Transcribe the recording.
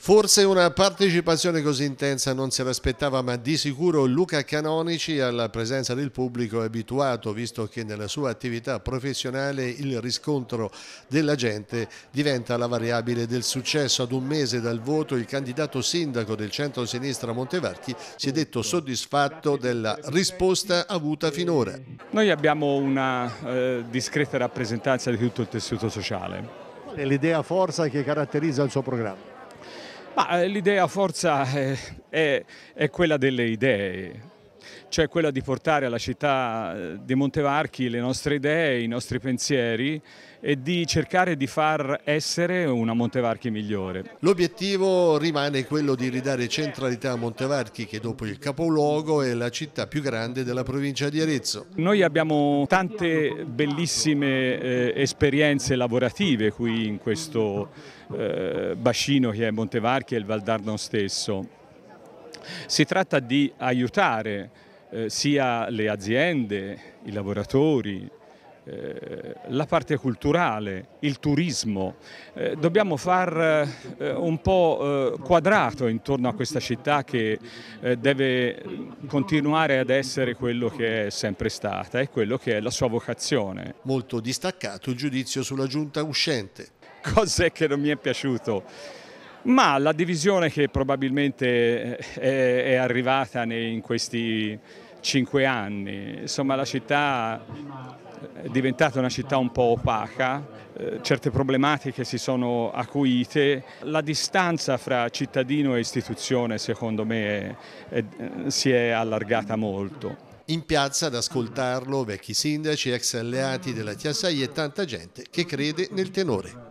Forse una partecipazione così intensa non se l'aspettava, ma di sicuro Luca Canonici alla presenza del pubblico è abituato, visto che nella sua attività professionale il riscontro della gente diventa la variabile del successo. Ad un mese dal voto il candidato sindaco del centro-sinistra Montevarchi si è detto soddisfatto della risposta avuta finora. Noi abbiamo una eh, discreta rappresentanza di tutto il tessuto sociale. Qual è l'idea forza che caratterizza il suo programma? Eh, l'idea forza è, eh, è, è quella delle idee cioè quella di portare alla città eh, di Montevarchi le nostre idee, i nostri pensieri e di cercare di far essere una Montevarchi migliore. L'obiettivo rimane quello di ridare centralità a Montevarchi che dopo il capoluogo è la città più grande della provincia di Arezzo. Noi abbiamo tante bellissime eh, esperienze lavorative qui in questo eh, bacino che è Montevarchi e il Valdarno stesso. Si tratta di aiutare eh, sia le aziende, i lavoratori, eh, la parte culturale, il turismo. Eh, dobbiamo far un po' quadrato intorno a questa città che deve continuare ad essere quello che è sempre stata e quello che è la sua vocazione. Molto distaccato il giudizio sulla giunta uscente. Cos'è che non mi è piaciuto? ma la divisione che probabilmente eh, è, è arrivata in questi cinque anni, insomma la città eh, è diventata una città un po' opaca, eh, certe problematiche si sono acuite, la distanza fra cittadino e istituzione secondo me è, è, si è allargata molto. In piazza ad ascoltarlo vecchi sindaci, ex alleati della TSI e tanta gente che crede nel tenore.